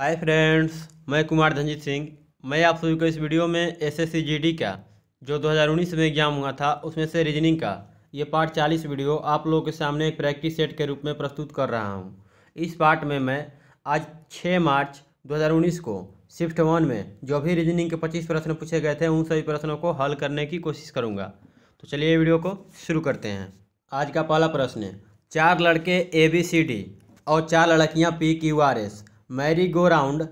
hi friends मैं कुमार धनजीत सिंह मैं आप सभी को इस वीडियो में एस एस का जो 2019 में एग्जाम हुआ था उसमें से रीजनिंग का ये पार्ट 40 वीडियो आप लोगों के सामने एक प्रैक्टिस सेट के रूप में प्रस्तुत कर रहा हूँ इस पार्ट में मैं आज 6 मार्च 2019 को शिफ्ट वन में जो भी रीजनिंग के पच्चीस प्रश्न पूछे गए थे उन सभी प्रश्नों को हल करने की कोशिश करूँगा तो चलिए वीडियो को शुरू करते हैं आज का पहला प्रश्न चार लड़के ए बी सी डी और चार लड़कियाँ P Q R S merry go round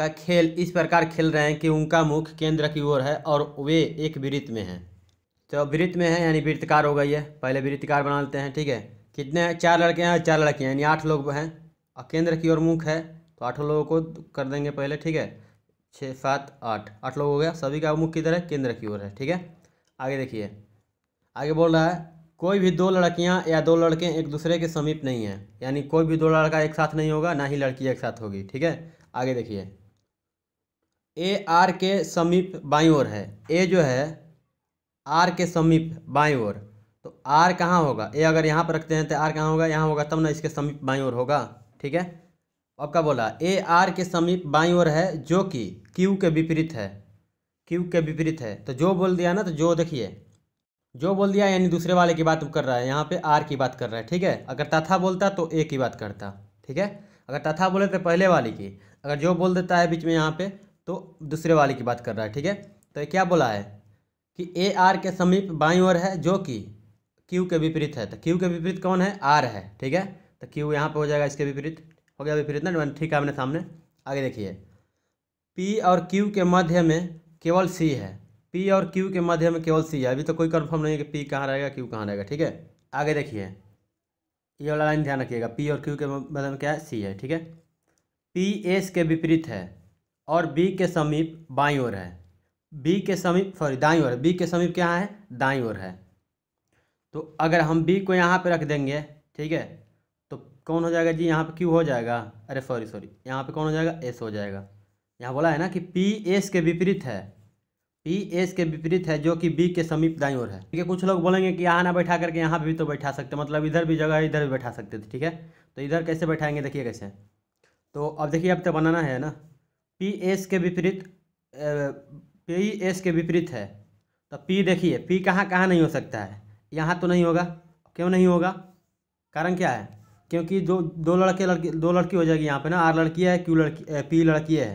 का खेल इस प्रकार खेल रहे हैं कि उनका मुख केंद्र की ओर है और वे एक वृत्त में हैं तो वृत्त में है यानी वृत्तकार हो गई है पहले वृत्तकार बना लेते हैं ठीक है कितने हैं चार लड़के हैं चार लड़कियाँ यानी आठ लोग हैं और केंद्र की ओर मुख है तो आठों लोगों को कर देंगे पहले ठीक है छः सात आठ आठ लोग हो गया सभी का मुख किधर है केंद्र की ओर है ठीक है आगे देखिए आगे बोल रहा है कोई भी दो लड़कियां या दो लड़के एक दूसरे के समीप नहीं है यानी कोई भी दो लड़का एक साथ नहीं होगा ना ही लड़की एक साथ होगी ठीक है आगे देखिए ए आर के समीप बाई ओर है ए जो है आर के समीप बाई ओर तो आर कहाँ होगा ए अगर यहाँ पर रखते हैं तो आर कहाँ होगा यहाँ होगा तब ना इसके समीप बाई ओर होगा ठीक है अब क्या बोला ए आर के समीप बाई ओर है जो कि क्यू के विपरीत है क्यू के विपरीत है तो जो बोल दिया ना तो जो देखिए जो बोल दिया यानी दूसरे वाले की बात कर रहा है यहाँ पे आर की बात कर रहा है ठीक है अगर तथा बोलता तो ए की बात करता ठीक है अगर तथा बोले तो पहले वाले की अगर जो बोल देता है बीच में यहाँ पे तो दूसरे वाले की बात कर रहा है ठीक है तो क्या बोला है कि ए आर के समीप बाई ओर है जो कि क्यू के विपरीत है तो क्यू के विपरीत कौन है आर है ठीक है तो क्यू यहाँ पर हो जाएगा इसके विपरीत हो गया विपरीत ना ठीक है आपने सामने आगे देखिए पी और क्यू के मध्य में केवल सी है पी और क्यू के मध्य में केवल सी है अभी तो कोई कन्फर्म नहीं है कि पी कहाँ रहेगा क्यू कहाँ रहेगा ठीक है आगे देखिए ये वाला लाइन ध्यान रखिएगा पी और क्यू के मध्य मतलब में क्या है सी है ठीक है पी एस के विपरीत है और बी के समीप बाई ओर है बी के समीप सॉरी दाई ओर है बी के समीप क्या है दाई ओर है तो अगर हम बी को यहाँ पे रख देंगे ठीक है तो कौन हो जाएगा जी यहाँ पे क्यू हो जाएगा अरे सॉरी सॉरी यहाँ पे कौन हो जाएगा एस हो जाएगा यहाँ बोला है ना कि पी एस के विपरीत है पी e, एस के विपरीत है जो कि बी के समीप दाई ओर है ठीक है कुछ लोग बोलेंगे कि यहाँ ना बैठा करके यहाँ भी तो बैठा सकते मतलब इधर भी जगह इधर भी बैठा सकते थे ठीक है तो इधर कैसे बैठाएंगे देखिए कैसे तो अब देखिए अब तो बनाना है ना पी एस के विपरीत पी एस के विपरीत है तो पी देखिए पी कहाँ कहाँ नहीं हो सकता है यहाँ तो नहीं होगा क्यों नहीं होगा कारण क्या है क्योंकि दो दो लड़के लड़की दो लड़की हो जाएगी यहाँ पे ना आर लड़की है क्यू लड़की पी लड़की है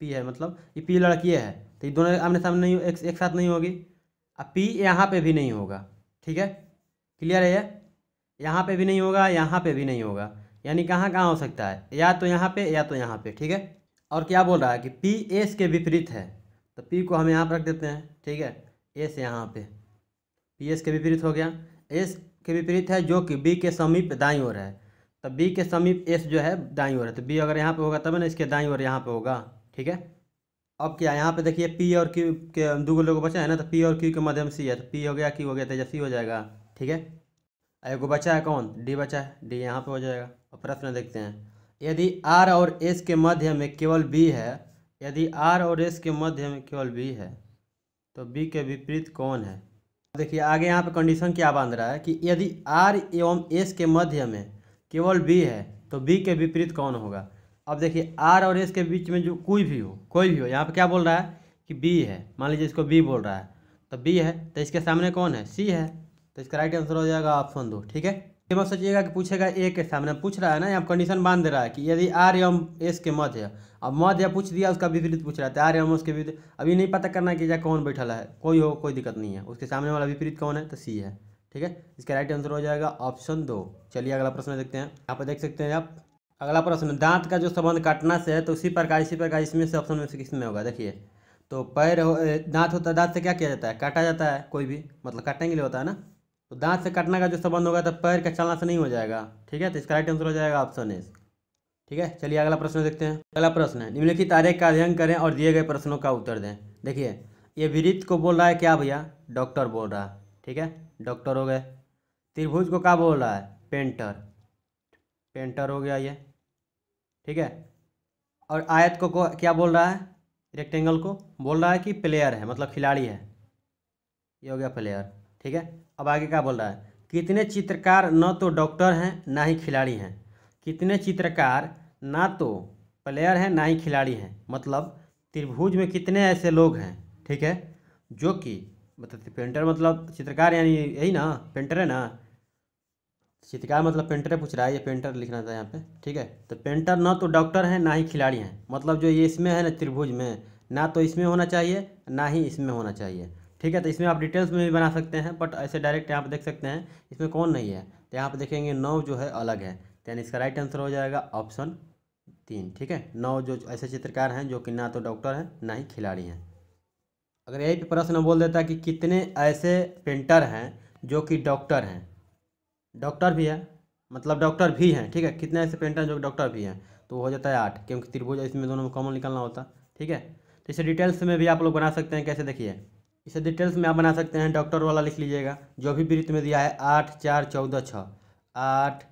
पी है मतलब ये पी लड़की है तो ये दोनों आमने सामने नहीं एक, एक साथ नहीं होगी अब पी यहाँ पे भी नहीं होगा ठीक है क्लियर है ये यहाँ पे भी नहीं होगा यहाँ पे भी नहीं होगा यानी कहाँ कहाँ हो सकता है या तो यहाँ पे या तो यहाँ पे ठीक है और क्या बोल रहा है कि पी एस के विपरीत है तो पी को हम यहाँ पर रख देते हैं ठीक है एस यहाँ पे पी एस के विपरीत हो गया एस के विपरीत है जो कि बी के समीप दाई ओर है तो बी के समीप एस जो है दाई ओर है तो बी अगर यहाँ पर होगा तब ना इसके दाई ओर यहाँ पर होगा ठीक है अब क्या यहाँ पे देखिए पी और क्यू के दो गो लोग बचा है ना तो पी और क्यू के माध्यम सी है तो पी हो गया क्यू हो गया तो सी हो जाएगा ठीक है एगो बचा है कौन डी बचा है डी यहाँ पे हो जाएगा और प्रश्न देखते हैं यदि आर और एस के मध्य में केवल बी है यदि आर और एस के मध्य में केवल बी है तो बी के विपरीत कौन है देखिए आगे यहाँ पे कंडीशन क्या बांध रहा है कि यदि आर एवं एस के मध्य में केवल बी है तो बी के विपरीत कौन होगा अब देखिए आर और एस के बीच में जो कोई भी हो कोई भी हो यहाँ पे क्या बोल रहा है कि बी है मान लीजिए इसको बी बोल रहा है तो बी है तो इसके सामने कौन है सी है तो इसका राइट आंसर हो जाएगा ऑप्शन दो ठीक है ये मत सोचिएगा कि पूछेगा ए के सामने पूछ रहा है ना यहाँ कंडीशन बांध दे रहा है कि यदि आर एम एस के मध्य अब मध्य पूछ दिया उसका विपरीत पूछ रहा है आर तो एम उसके विपरीत अभी नहीं पता करना कि जहाँ कौन बैठा है कोई हो कोई दिक्कत नहीं है उसके सामने वाला विपरीत कौन है तो सी है ठीक है इसका राइट आंसर हो जाएगा ऑप्शन दो चलिए अगला प्रश्न देखते हैं यहाँ पर देख सकते हैं आप अगला प्रश्न दांत का जो संबंध काटना से है तो उसी प्रकार इसी प्रकार इसमें से ऑप्शन में से किसमें होगा देखिए तो पैर हो दांत होता है दांत से क्या किया जाता है काटा जाता है कोई भी मतलब काटने के लिए होता है ना तो दांत से काटने का जो संबंध होगा तो पैर का चलना से नहीं हो जाएगा ठीक है तो इसका राइट आंसर हो जाएगा ऑप्शन ए ठीक है चलिए अगला प्रश्न देखते हैं अगला प्रश्न है निम्नलिखित तारीख का अध्ययन करें और दिए गए प्रश्नों का उत्तर दें देखिए ये विरित को बोल रहा है क्या भैया डॉक्टर बोल रहा है ठीक है डॉक्टर हो गए त्रिभुज को क्या बोल रहा है पेंटर पेंटर हो गया ये ठीक है और आयत को, को क्या बोल रहा है रेक्टेंगल को बोल रहा है कि प्लेयर है मतलब खिलाड़ी है ये हो गया प्लेयर ठीक है अब आगे क्या बोल रहा है कितने चित्रकार न तो डॉक्टर हैं ना ही खिलाड़ी हैं कितने चित्रकार ना तो प्लेयर हैं ना ही खिलाड़ी हैं मतलब त्रिभुज में कितने ऐसे लोग हैं ठीक है जो कि मतलब पेंटर मतलब चित्रकार यानी यही ना पेंटर है ना चित्रकार मतलब पेंटर पूछ रहा है ये पेंटर लिखना था यहाँ पे ठीक है तो पेंटर ना तो डॉक्टर हैं ना ही खिलाड़ी हैं मतलब जो ये इसमें है ना त्रिभुज में ना तो इसमें होना चाहिए ना ही इसमें होना चाहिए ठीक है तो इसमें आप डिटेल्स में भी बना सकते हैं बट ऐसे डायरेक्ट यहाँ पर देख सकते हैं इसमें कौन नहीं है तो यहाँ पर देखेंगे नौ जो है अलग है यानी इसका राइट आंसर हो जाएगा ऑप्शन तीन ठीक है नौ जो ऐसे चित्रकार हैं जो कि ना तो डॉक्टर हैं ना ही खिलाड़ी हैं अगर यही प्रश्न बोल देता कि कितने ऐसे पेंटर हैं जो कि डॉक्टर हैं डॉक्टर भी है मतलब डॉक्टर भी हैं ठीक है कितने ऐसे पेंटर जो डॉक्टर भी हैं तो हो जाता है आठ क्योंकि त्रिभुज इसमें दोनों में कॉमन निकालना होता ठीक है तो इसे डिटेल्स में भी आप लोग बना सकते हैं कैसे देखिए इसे डिटेल्स में आप बना सकते हैं डॉक्टर वाला लिख लीजिएगा जो भी वृत्त में दिया है आठ चार चौदह छः आठ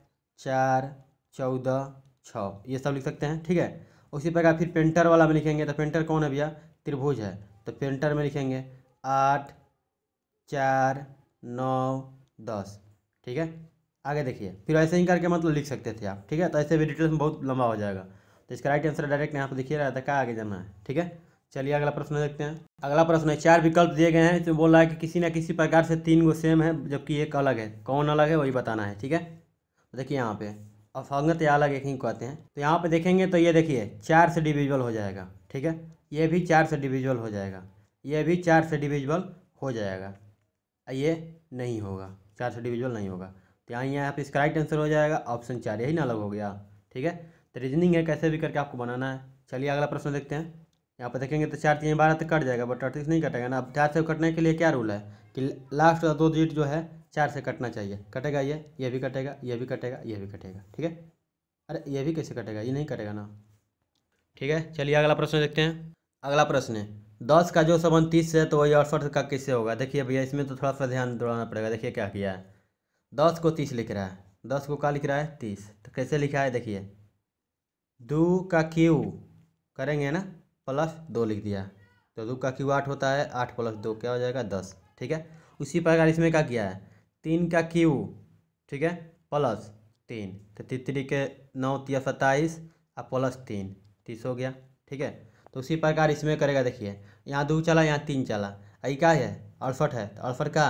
चार चौदह छः ये सब लिख सकते हैं ठीक है उसी प्रकार फिर पेंटर वाला में लिखेंगे तो पेंटर कौन है भैया त्रिभुज है तो पेंटर में लिखेंगे आठ चार नौ दस ठीक है आगे देखिए फिर ऐसे ही करके मतलब लिख सकते थे आप ठीक है तो ऐसे भी डिटेल्स में बहुत लंबा हो जाएगा तो इसका राइट आंसर डायरेक्ट यहाँ पर देखिए रहा था तो क्या आगे जाना है ठीक है चलिए अगला प्रश्न देखते हैं अगला प्रश्न है चार विकल्प दिए गए हैं इसमें बोल रहा है कि किसी ना किसी प्रकार से तीन गो सेम है जबकि एक अलग है कौन अलग है वही बताना है ठीक है तो देखिए यहाँ पे असंगत या अलग एक ही कहते हैं तो यहाँ पे देखेंगे तो ये देखिए चार से डिविजुअल हो जाएगा ठीक है ये भी चार से डिविजुअल हो जाएगा ये भी चार से डिविजुअल हो जाएगा ये नहीं होगा चार से डिविजुअल नहीं होगा तो यहाँ यहाँ पर इसका राइट आंसर हो जाएगा ऑप्शन चार यही ना अलग हो गया ठीक है तो रीजनिंग है कैसे भी करके आपको बनाना है चलिए अगला प्रश्न देखते हैं यहाँ पर देखेंगे तो चार तीन बारह तक कट जाएगा बट अड़तीस नहीं कटेगा ना अब चार से कटने के लिए क्या रूल है कि लास्ट दो डिजिट जो है चार से कटना चाहिए कटेगा ये ये भी कटेगा ये भी कटेगा ये भी कटेगा ठीक है अरे ये भी कैसे कटेगा ये नहीं कटेगा ना ठीक है चलिए अगला प्रश्न देखते हैं अगला प्रश्न है दस का जो संबंध तीस है तो वही अड़सठ का किससे होगा देखिए भैया इसमें तो थोड़ा सा ध्यान दौड़ाना पड़ेगा देखिए क्या किया है दस को तीस लिख रहा है दस को क्या लिख रहा है तीस तो कैसे लिखा है देखिए दो का क्यू करेंगे ना प्लस दो लिख दिया तो दो का क्यू आठ होता है आठ प्लस दो क्या हो जाएगा दस ठीक है उसी प्रकार इसमें क्या किया है तीन का क्यू ठीक है प्लस तीन तो तीतरी के नौ तीस सत्ताईस और प्लस तीन तीस हो गया ठीक है तो उसी प्रकार इसमें करेगा देखिए यहाँ दो चला यहाँ तीन चला आई का है अड़सठ है तो अड़सठ का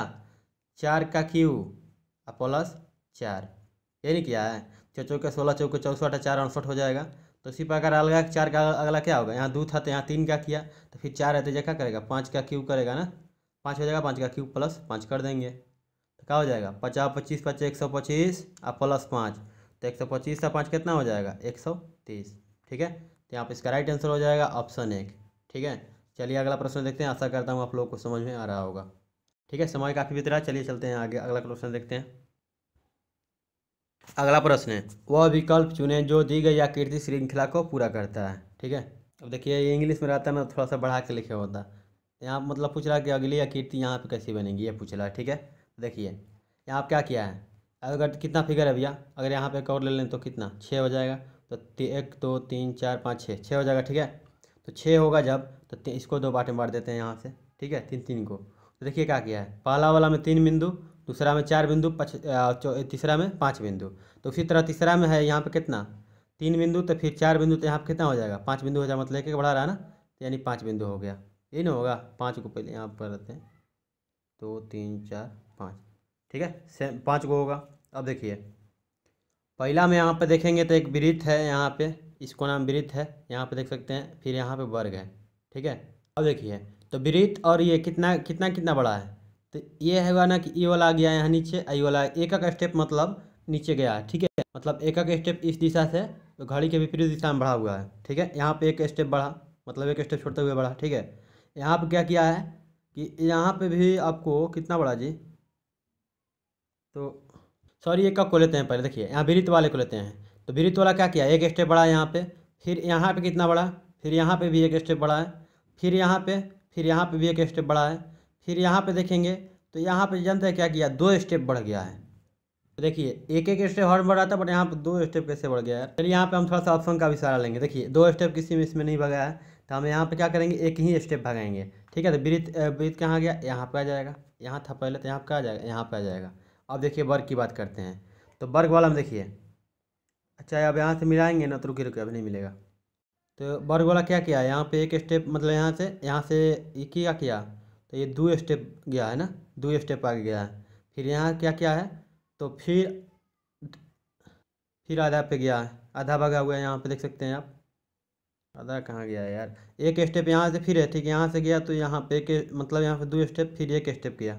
चार का क्यू और प्लस चार ये नहीं किया है छः चौके सोलह चौके चौसठ चार अड़सठ हो जाएगा तो इसी प्रकार अलगा चार का अगला क्या होगा यहाँ दो था तो यहाँ तीन का किया तो फिर चार है तो क्या करेगा पाँच का क्यूब करेगा ना पाँच हो जाएगा पाँच का क्यूब प्लस पाँच कर देंगे तो क्या हो जाएगा पचास पच्चीस पच्चीस एक सौ पच्चीस और प्लस पाँच तो एक सौ पच्चीस का पाँच कितना हो जाएगा एक सौ तीस ठीक है तो यहाँ पर इसका राइट आंसर हो जाएगा ऑप्शन एक ठीक है चलिए अगला प्रश्न देखते हैं आशा करता हूँ आप लोग को समझ में आ रहा होगा ठीक है समय काफ़ी बीत रहा चलिए चलते हैं आगे अगला क्वेश्चन देखते हैं अगला प्रश्न है वह विकल्प चुने जो दी गई आकृति श्रृंखला को पूरा करता है ठीक है अब देखिए ये इंग्लिश में रहता है ना थोड़ा सा बढ़ा के लिखा होता है यहाँ मतलब पूछ रहा है कि अगली आकृति यहाँ पे कैसी बनेगी ये पूछ रहा है ठीक है देखिए यहाँ आप क्या किया है अगर कितना फिगर है भैया अगर यहाँ पे एक और ले लें तो कितना छः हो जाएगा तो एक दो तीन चार पाँच छः छः हो जाएगा ठीक है तो छः होगा जब तो इसको दो बाटे मार देते हैं यहाँ से ठीक है तीन तीन को तो देखिए क्या किया है पहला वाला में तीन बिंदु दूसरा में चार बिंदु पच तीसरा में पाँच बिंदु तो उसी तरह तीसरा में है यहाँ पर कितना तीन बिंदु तो फिर चार बिंदु तो यहाँ पर कितना हो जाएगा पाँच बिंदु हो जाए मतलब एक बढ़ा रहा है ना तो यानी पाँच बिंदु हो गया यही ना होगा पाँच को पहले यहाँ पर रहते हैं दो तीन चार पाँच ठीक है सेम पाँच को होगा अब देखिए पहला में यहाँ पर देखेंगे तो एक वृत्त है यहाँ पे इसको नाम वृत्त है यहाँ पे देख सकते हैं फिर यहाँ पे वर्ग है ठीक है अब देखिए तो विरीत और ये कितना कितना कितना बड़ा है तो ये है ना कि ये वाला आ गया यहाँ नीचे आई वाला एक एक स्टेप मतलब नीचे गया है ठीक है मतलब एक एक स्टेप इस दिशा से तो घड़ी के विपरीत दिशा में बढ़ा हुआ है ठीक है यहाँ पे एक स्टेप बढ़ा मतलब एक स्टेप छोड़ते हुए बढ़ा ठीक है यहाँ पे क्या किया है कि यहाँ पे भी आपको कितना बड़ा जी तो सॉरी एक को लेते हैं पहले देखिए यहाँ विरित वाले को लेते हैं तो विरित वाला क्या किया एक स्टेप बढ़ा यहाँ पे फिर यहाँ पे कितना बढ़ा फिर यहाँ पे भी एक स्टेप बढ़ा है फिर यहाँ पे फिर यहाँ पे भी एक स्टेप बढ़ा है फिर यहाँ पे देखेंगे तो यहाँ पे जनता है क्या किया दो स्टेप बढ़ गया है तो देखिए एक एक स्टेप हर बढ़ा था बट यहाँ पर दो स्टेप कैसे बढ़ गया है फिर यहाँ पे हम थोड़ा सा ऑप्शन का भी सहारा लेंगे देखिए दो स्टेप किसी में इसमें नहीं भगाया है तो हम यहाँ पर क्या करेंगे एक ही स्टेप भगाएंगे ठीक है तो ब्रीत ब्रीत कहाँ गया यहाँ पर आ जाएगा यहाँ था पहले तो यहाँ पे आ जाएगा यहाँ पर आ जाएगा अब देखिए वर्ग की बात करते हैं तो वर्ग वाला हम देखिए अच्छा अब यहाँ से मिलाएंगे ना तो रुके रुके अब नहीं मिलेगा तो वर्ग वाला क्या किया यहाँ पे एक स्टेप मतलब यहाँ से यहाँ से ये क्या किया तो ये दो स्टेप गया है ना दो स्टेप आगे गया है फिर यहाँ क्या क्या है तो फिर फिर आधा पे गया है आधा भागा हुआ है यहाँ पे देख सकते हैं आप आधा कहाँ गया है यार एक स्टेप यहाँ से फिर है ठीक है यहाँ से गया तो यहाँ पे एक मतलब यहाँ से दो स्टेप फिर एक स्टेप गया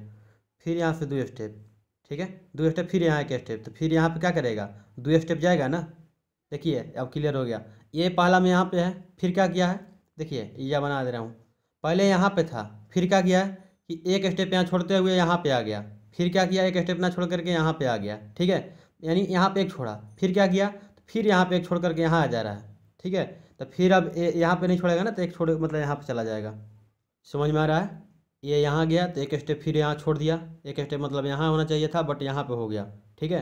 फिर यहाँ से दो स्टेप ठीक है दो स्टेप फिर यहाँ एक स्टेप तो फिर यहाँ पर क्या करेगा दो स्टेप जाएगा ना देखिए अब क्लियर हो गया ये पहला में यहाँ पे है फिर क्या किया है देखिए यह बना दे रहा हूँ पहले यहाँ पे था फिर क्या किया है कि एक स्टेप यहाँ छोड़ते हुए यहाँ पे आ गया फिर क्या किया एक स्टेप ना छोड़ करके यहाँ पे आ गया ठीक है यानी यहाँ पे एक छोड़ा फिर क्या किया तो फिर यहाँ पे एक छोड़ करके यहाँ आ जा रहा है ठीक है तो फिर अब यहाँ पर नहीं छोड़ेगा ना तो एक छोड़ मतलब यहाँ पर चला जाएगा समझ में आ रहा है ये यहाँ गया तो एक स्टेप फिर यहाँ छोड़ दिया एक स्टेप मतलब यहाँ होना चाहिए था बट यहाँ पर हो गया ठीक है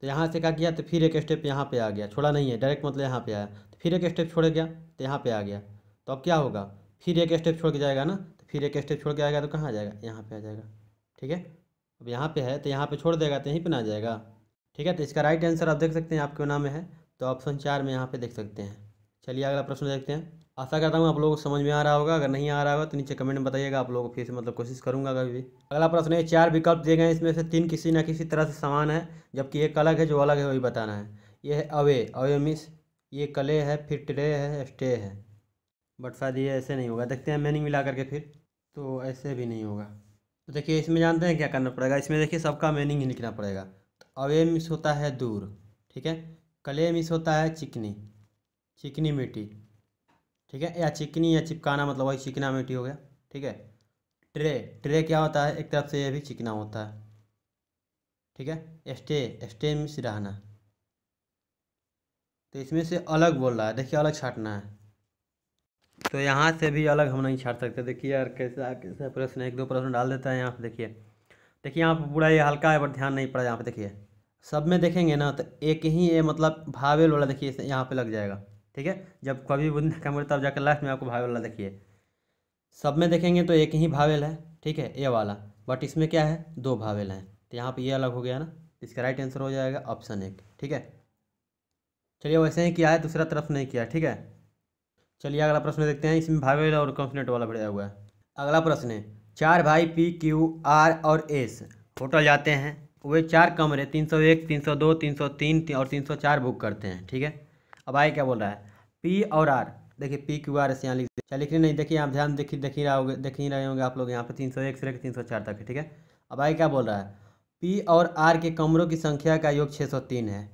तो यहाँ से क्या किया तो फिर एक स्टेप यहाँ पे आ गया छोड़ा नहीं है डायरेक्ट मतलब यहाँ पे आया फिर एक स्टेप छोड़ गया तो यहाँ पे आ गया तो अब क्या होगा फिर एक स्टेप छोड़ के जाएगा ना तो फिर एक स्टेप छोड़ के आएगा तो कहाँ आ जाएगा यहाँ पे आ जाएगा ठीक है अब यहाँ पे है तो यहाँ पे छोड़ देगा तो यहीं पर ना जाएगा ठीक है तो इसका राइट आंसर आप देख सकते हैं आपके नाम में है तो ऑप्शन चार में यहाँ पर देख सकते हैं चलिए अगला प्रश्न देखते हैं आशा करता हूँ आप लोगों को समझ में आ रहा होगा अगर नहीं आ रहा होगा तो नीचे कमेंट में बताइएगा आप लोगों को फिर से मतलब कोशिश करूँगा कभी भी अगला प्रश्न है चार विकल्प दिए गए हैं इसमें से तीन किसी ना किसी तरह से समान है जबकि एक अलग है जो अलग है वही बताना है ये है अवे अवे मिस ये कले है फिर ट्रे है स्टे है बट शायद ये ऐसे नहीं होगा देखते हैं मैनिंग मिला करके फिर तो ऐसे भी नहीं होगा तो देखिए इसमें जानते हैं क्या करना पड़ेगा इसमें देखिए सबका मीनिंग ही लिखना पड़ेगा तो अवे मिस होता है दूर ठीक है कले मिस होता है चिकनी चिकनी मिट्टी ठीक है या चिकनी या चिपकाना मतलब वही चिकना मिट्टी हो गया ठीक है ट्रे ट्रे क्या होता है एक तरफ से यह भी चिकना होता है ठीक है स्टे स्टे मिस रहना तो इसमें से अलग बोल रहा है देखिए अलग छाटना है तो यहाँ से भी अलग हम नहीं छाट सकते देखिए यार कैसा कैसा प्रश्न एक दो प्रश्न डाल देता है यहाँ पर देखिए देखिए यहाँ पर पूरा ये हल्का है बट ध्यान नहीं पड़ा यहाँ पर देखिए सब में देखेंगे ना तो एक ही ये मतलब भावेल वाला देखिए यहाँ पे लग जाएगा ठीक है जब कभी बुद्ध का मृत्यु तब जाकर लास्ट में आपको भावेल वाला देखिए सब में देखेंगे तो एक ही भावेल है ठीक है ये वाला बट इसमें क्या है दो भावेल हैं तो यहाँ पर ये अलग हो गया ना इसका राइट आंसर हो जाएगा ऑप्शन एक ठीक है चलिए वैसे ही किया है दूसरा तरफ नहीं किया ठीक है चलिए अगला प्रश्न देखते हैं इसमें भावेल और कॉन्फिडेंट वाला भेजा हुआ है अगला प्रश्न है चार भाई पी क्यू आर और एस होटल जाते हैं वे चार कमरे तीन सौ एक तीन सौ दो तीन सौ तीन और तीन सौ चार बुक करते हैं ठीक है अब आए क्या बोल रहा है पी और आर देखिए पी क्यू आर एस यहाँ लिख दिया लिख नहीं देखिए आप ध्यान देखिए देख ही रहा होगा देख ही रहे होंगे आप लोग यहाँ पे तीन सौ एक से लेकर तीन सौ चार तक है ठीक है अब भाई क्या बोल रहा है पी और आर के कमरों की संख्या का योग छः सौ तीन है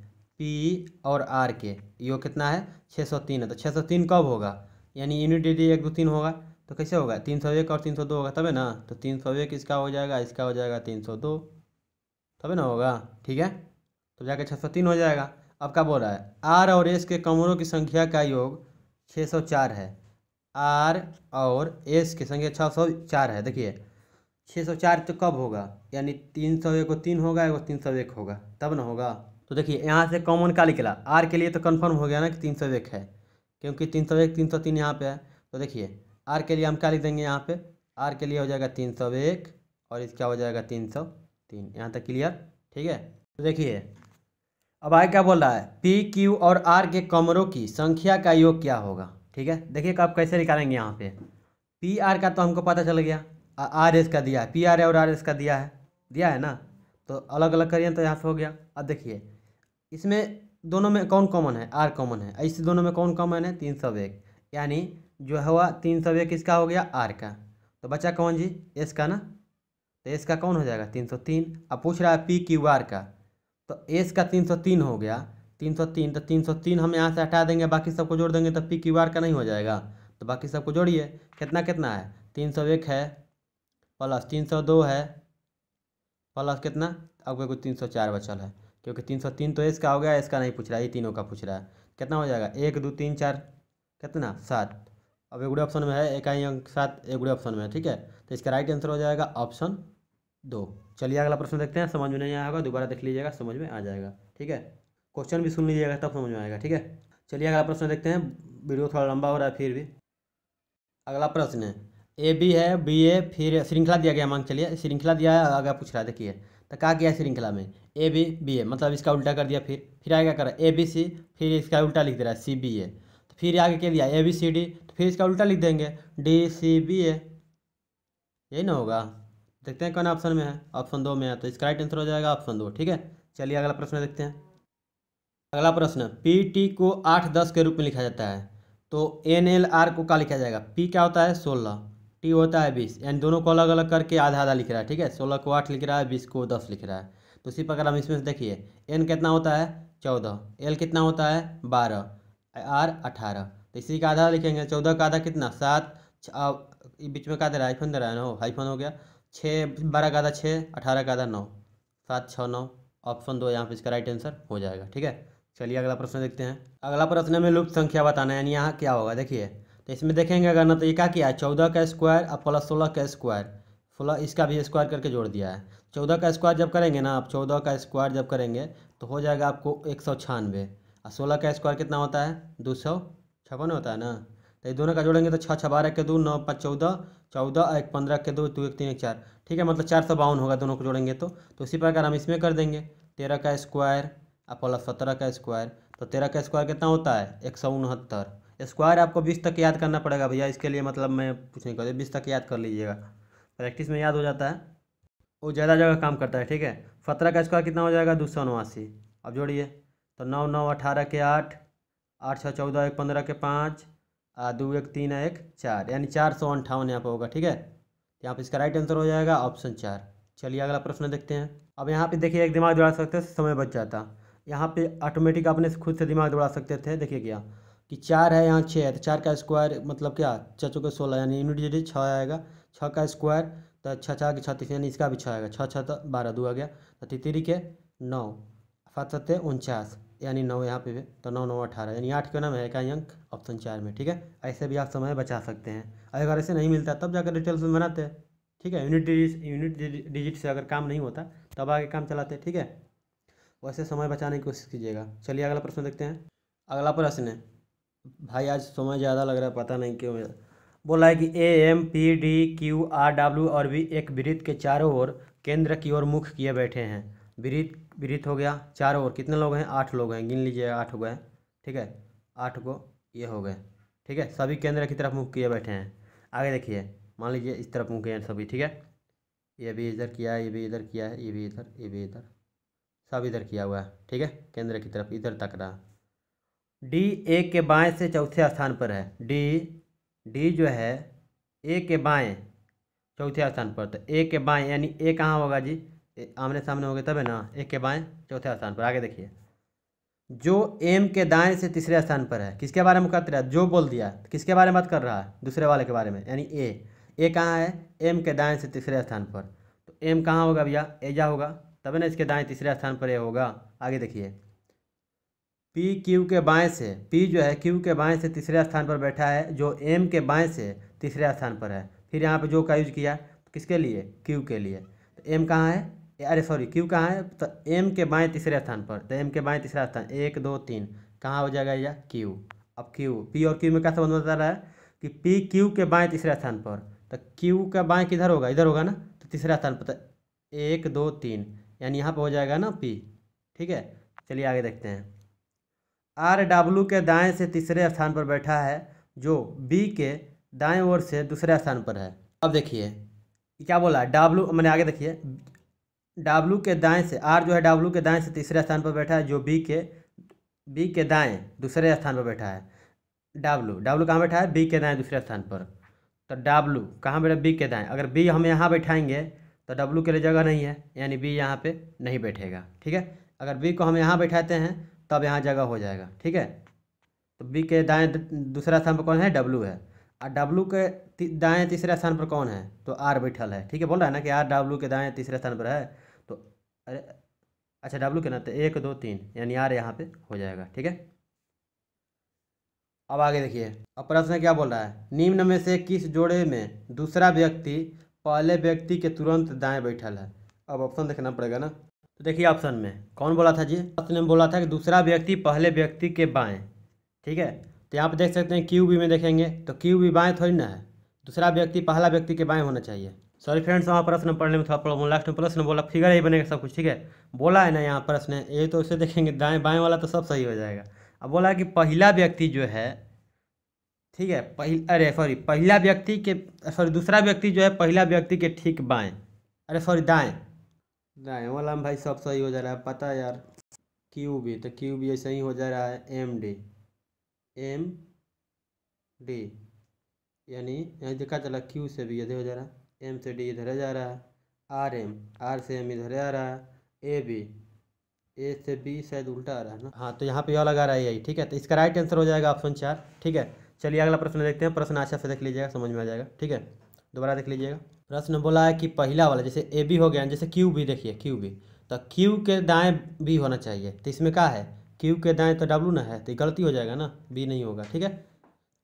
पी और आर के यो कितना है छः सौ तीन है तो छः सौ तीन कब होगा यानी यूनिट डी एक दो तीन होगा तो कैसे होगा तीन सौ एक और तीन सौ दो होगा है ना तो तीन सौ एक इसका हो जाएगा इसका हो जाएगा तीन सौ दो तबे ना होगा ठीक है तो जाके छः सौ तीन हो जाएगा अब क्या बोल रहा है आर और एस के कमरों की संख्या का योग छः सौ चार है आर और एस की संख्या छः सौ चार है देखिए छः सौ चार तो कब होगा यानी तीन सौ एक तीन होगा एगो तीन सौ एक होगा तब ना होगा तो देखिए यहाँ से कॉमन का निकला आर के लिए तो कन्फर्म हो गया ना कि तीन सौ एक है क्योंकि तीन सौ एक तीन सौ तीन यहाँ पर है तो देखिए आर के लिए हम क्या लिख देंगे यहाँ पे आर के लिए हो जाएगा तीन सौ एक और इसका हो जाएगा तीन सौ तीन यहाँ तक क्लियर ठीक है तो देखिए अब आगे क्या बोल रहा है पी क्यू और आर के कमरों की संख्या का योग क्या होगा ठीक है देखिए आप कैसे निकालेंगे यहाँ पे पी आर का तो हमको पता चल गया आर एस का दिया है पी आर और आर एस का दिया है दिया है ना तो अलग अलग करिए तो यहाँ से हो गया अब देखिए इसमें दोनों में कौन कॉमन है आर कॉमन है ऐसे दोनों में कौन कॉमन है तीन सौ एक यानी जो हुआ तीन सौ एक इसका हो गया आर का तो बचा कौन जी एस का ना तो एस का कौन हो जाएगा तीन सौ तीन अब पूछ रहा है पी क्यू आर का तो एस का तीन सौ तीन हो गया तीन सौ तीन तो तीन सौ तीन हम यहाँ से हटा देंगे बाकी सबको जोड़ देंगे तो पी क्यू आर का नहीं हो जाएगा तो बाकी सबको जोड़िए कितना कितना है तीन सौ एक है प्लस तीन सौ दो है प्लस कितना अब कोई तीन सौ चार बचल है क्योंकि तीन सौ तीन तो इसका हो गया इसका नहीं पूछ रहा है ये तीनों का पूछ रहा है कितना हो जाएगा एक दो तीन चार कितना सात अब एक गुड़े ऑप्शन में है इकाई अंक सात एक गुड़े ऑप्शन में है ठीक है तो इसका राइट आंसर हो जाएगा ऑप्शन दो चलिए अगला प्रश्न देखते हैं समझ में नहीं आया होगा दोबारा देख लीजिएगा समझ में आ जाएगा ठीक है क्वेश्चन भी सुन लीजिएगा तब समझ में आएगा ठीक है चलिए अगला प्रश्न देखते हैं वीडियो थोड़ा लंबा हो रहा है फिर भी अगला प्रश्न है ए बी है बी ए फिर श्रृंखला दिया गया मांग चलिए श्रृंखला दिया है आगे पूछ रहा है देखिए तो कहा गया श्रृंखला में ए बी बी ए मतलब इसका उल्टा कर दिया फिर फिर आगे क्या है ए बी सी फिर इसका उल्टा लिख दे रहा है सी बी ए तो फिर आगे क्या दिया ए बी सी डी तो फिर इसका उल्टा लिख देंगे डी सी बी ए यही ना होगा देखते हैं कौन ऑप्शन में है ऑप्शन दो में है तो इसका राइट आंसर हो जाएगा ऑप्शन दो ठीक है चलिए अगला प्रश्न देखते हैं अगला प्रश्न पी टी को आठ दस के रूप में लिखा जाता है तो एन एल आर को क्या लिखा जाएगा पी क्या होता है सोलह टी होता है बीस यानी दोनों को अलग अलग करके आधा आधा लिख रहा है ठीक है सोलह को आठ लिख रहा है बीस को दस लिख रहा है तो उसी प्रकार हम इसमें से देखिए एन कितना होता है चौदह एल कितना होता है बारह आर अठारह तो इसी का आधा लिखेंगे चौदह का आधा कितना सात बीच में का दे रहा है हाइफन दे रहा है ना हो हाइफन हो गया छः बारह का आधा छः अठारह का आधा नौ सात छः नौ ऑप्शन दो यहाँ पे इसका राइट आंसर हो जाएगा ठीक है चलिए अगला प्रश्न देखते हैं अगला प्रश्न में लुप्त संख्या बताना है यानी यहाँ क्या होगा देखिए तो इसमें देखेंगे अगर ना तो ये क्या किया है चौदह का स्क्वायर और प्लस सोलह का स्क्वायर सोलह इसका भी स्क्वायर करके जोड़ दिया है चौदह का स्क्वायर जब करेंगे ना आप चौदह का स्क्वायर जब करेंगे तो हो जाएगा आपको एक सौ छियानवे और सोलह का स्क्वायर कितना होता है दो सौ छप्पन होता है ना तो ये दोनों का जोड़ेंगे तो छः छः बारह के दो नौ पाँच चौदह चौदह एक पंद्रह के दो दो एक तीन एक चार ठीक है मतलब चार सौ बावन होगा दोनों को जोड़ेंगे तो तो इसी प्रकार हम इसमें कर देंगे तेरह का स्क्वायर और प्लस सत्रह का स्क्वायर तो तेरह का स्क्वायर कितना होता है एक सौ उनहत्तर स्क्वायर आपको बीस तक याद करना पड़ेगा भैया इसके लिए मतलब मैं कुछ नहीं कर बीस तक याद कर लीजिएगा प्रैक्टिस में याद हो जाता है वो ज़्यादा जगह काम करता है ठीक है सत्रह का स्क्वायर कितना हो जाएगा दो सौ नवासी अब जोड़िए तो नौ नौ अठारह के आठ आठ छः चौदह एक पंद्रह के पाँच आ दो एक तीन एक चार यानी चार सौ अंठावन यहाँ पर होगा ठीक है तो यहाँ पर इसका राइट आंसर हो जाएगा ऑप्शन चार चलिए अगला प्रश्न देखते हैं अब यहाँ पे देखिए एक दिमाग दौड़ा सकते समय बच जाता यहाँ पे ऑटोमेटिक अपने खुद से दिमाग दौड़ा सकते थे देखिए क्या कि चार है यहाँ छः है तो चार का स्क्वायर मतलब क्या छः चौके सोलह यानी यूनिट डिजिट छः आएगा छः का स्क्वायर तो छः छः के छत्तीस यानी इसका भी छः आएगा छः छः तो बारह दो आ गया तो तितरी के नौ सात सत्य उनचास यानी नौ यहाँ पे भी तो नौ नौ अठारह यानी आठ का नाम है इकाई अंक ऑप्शन चार में ठीक है ऐसे भी आप समय बचा सकते हैं अगर ऐसे नहीं मिलता तब जाकर डिटेल से बनाते हैं ठीक है यूनिट डिजिट यूनिट डिजिट से अगर काम नहीं होता तब आगे काम चलाते ठीक है वैसे समय बचाने की कोशिश कीजिएगा चलिए अगला प्रश्न देखते हैं अगला प्रश्न है भाई आज समय ज़्यादा लग रहा है पता नहीं क्यों बोला है कि A M P D Q R W और भी एक वृत्त के चारों ओर केंद्र की ओर मुख किए बैठे हैं वृत्त वृत्त हो गया चारों ओर कितने लोग हैं आठ लोग हैं गिन लीजिए आठ गए ठीक है आठ को ये हो गए ठीक है सभी केंद्र की तरफ मुख किए बैठे हैं आगे देखिए मान लीजिए इस तरफ मुख गए हैं सभी ठीक है ये भी इधर किया है ये भी इधर किया है ये भी इधर ये भी इधर सब इधर किया हुआ है ठीक है केंद्र की तरफ इधर तक रहा डी ए के बाएं से चौथे स्थान पर है डी डी जो है ए के बाएं चौथे स्थान पर तो ए के बाएं यानी ए कहाँ होगा जी आमने सामने गए तब है ना ए के बाएं चौथे स्थान पर आगे देखिए जो एम के दाएं से तीसरे स्थान पर है किसके बारे में बात कर रहा जो बोल दिया किसके बारे में बात कर रहा है दूसरे वाले के बारे में यानी ए ए कहाँ है एम के दाएं से तीसरे स्थान पर तो एम कहाँ होगा भैया एजा होगा तब ना इसके दाएँ तीसरे स्थान पर ए होगा आगे देखिए पी क्यू के बाएं से पी जो है क्यू के बाएं से तीसरे स्थान पर बैठा है जो एम के बाएं से तीसरे स्थान पर है फिर यहाँ पे जो का यूज किया तो किसके लिए क्यू के लिए तो एम कहाँ है अरे सॉरी क्यू कहाँ है तो एम के बाएं तीसरे स्थान पर तो एम के बाएं तीसरा स्थान एक दो तीन कहाँ हो जाएगा यह क्यू अब क्यू पी और क्यू में क्या संबंध बता रहा है कि पी क्यू के बाएँ तीसरे स्थान पर तो क्यू का बाएँ किधर होगा इधर होगा ना तो तीसरे स्थान पर तो एक दो तीन यानी यहाँ पर हो जाएगा ना पी ठीक है चलिए आगे देखते हैं आर डब्ल्यू के दाएं से तीसरे स्थान पर बैठा है जो बी के दाएं ओर से दूसरे स्थान पर है अब देखिए क्या बोला डब्ल्यू मैंने आगे देखिए डब्ल्यू के दाएं से आर जो है डब्ल्यू के दाएं से तीसरे स्थान पर बैठा है जो बी के बी के दाएं दूसरे स्थान पर बैठा है डब्ल्यू डब्ल्यू कहाँ बैठा है बी के दाएँ दूसरे स्थान पर तो डब्ल्यू कहाँ बैठा बी के दाएँ अगर बी हम यहाँ बैठाएंगे तो डब्ल्यू के लिए जगह नहीं है यानी बी यहाँ पर नहीं बैठेगा ठीक है अगर बी को हम यहाँ बैठाते हैं तब यहाँ जगह हो जाएगा ठीक है तो बी के दाएँ दूसरा स्थान पर कौन है डब्लू है और डब्लू के दाएँ तीसरे स्थान पर कौन है तो आर बैठल है ठीक है बोल रहा है ना कि आर डब्लू के दाएँ तीसरे स्थान पर है तो अरे अच्छा डब्लू के ना तो एक दो तीन यानी आर यहाँ पे हो जाएगा ठीक है अब आगे देखिए अब प्रश्न क्या बोल रहा है निम्न में से किस जोड़े में दूसरा व्यक्ति पहले व्यक्ति के तुरंत दाएँ बैठल है अब ऑप्शन देखना पड़ेगा ना तो देखिए ऑप्शन में कौन बोला था जी ऑप्शन में बोला था कि दूसरा व्यक्ति पहले व्यक्ति के बाएं ठीक है तो यहाँ पर देख सकते हैं क्यू बी में देखेंगे तो क्यू बी बाएँ थोड़ी ना है दूसरा व्यक्ति पहला व्यक्ति के बाएँ होना चाहिए सॉरी फ्रेंड्स वहाँ प्रश्न पढ़ने में थोड़ा प्रॉब्लम लास्ट में प्रश्न बोला फिगर ही बनेगा सब कुछ ठीक है बोला है ना यहाँ प्रश्न ये तो उसे देखेंगे दाएँ बाएँ वाला तो सब सही हो जाएगा अब बोला कि पहला व्यक्ति जो है ठीक है पहल अरे सॉरी पहला व्यक्ति के सॉरी दूसरा व्यक्ति जो है पहला व्यक्ति के ठीक बाएँ अरे सॉरी दाएँ नहीं वाला भाई सब सही हो जा रहा है पता है यार क्यू बी तो क्यू बी ऐसे ही हो जा रहा है एम डी एम डी यानी यहाँ देखा चला क्यू से भी इधर हो जा रहा है एम से डी इधर जा रहा है आर एम आर से एम इधर आ रहा है ए बी ए से बी शायद उल्टा आ रहा है ना हाँ तो यहाँ पे यह लगा रहा है यही ठीक है तो इसका राइट आंसर हो जाएगा ऑप्शन चार ठीक है चलिए अगला प्रश्न देखते हैं प्रश्न अच्छा से देख लीजिएगा समझ में आ जाएगा ठीक है दोबारा देख लीजिएगा प्रश्न बोला है कि पहला वाला जैसे ए बी हो गया जैसे क्यू बी देखिए क्यू बी तो क्यू के दाएँ बी होना चाहिए तो इसमें क्या है क्यू के दाएँ तो डब्लू ना है तो गलती हो जाएगा ना बी नहीं होगा ठीक है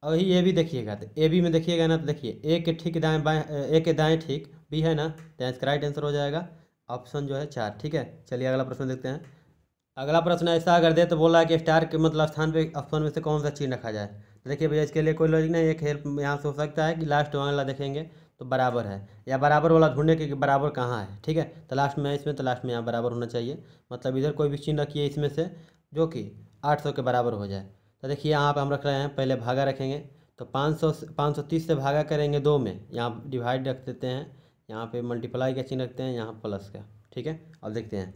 और ही ए बी देखिएगा तो ए बी में देखिएगा ना तो देखिए ए के ठीक दाएँ बाएँ ए के दाएँ ठीक बी है ना तो इसका राइट आंसर हो जाएगा ऑप्शन जो है चार ठीक है चलिए अगला प्रश्न देखते हैं अगला प्रश्न ऐसा अगर दे तो बोला है कि स्टार के मतलब स्थान पे ऑप्शन में से कौन सा चीज रखा जाए तो देखिए भैया इसके लिए कोई लॉजिक नहीं एक हेल्प यहाँ से हो सकता है कि लास्ट वाला देखेंगे तो बराबर है या बराबर वाला ढूंढने के बराबर कहाँ है ठीक है तो लास्ट में इसमें तो लास्ट में यहाँ बराबर होना चाहिए मतलब इधर कोई भी चिन्ह रखिए इसमें से जो कि आठ सौ के बराबर हो जाए तो देखिए यहाँ पर हम रख रहे हैं पहले भागा रखेंगे तो पाँच सौ पाँच सौ तीस से भागा करेंगे दो में यहाँ डिवाइड रख देते हैं यहाँ पर मल्टीप्लाई का चिन्ह रखते हैं यहाँ प्लस का ठीक है अब देखते हैं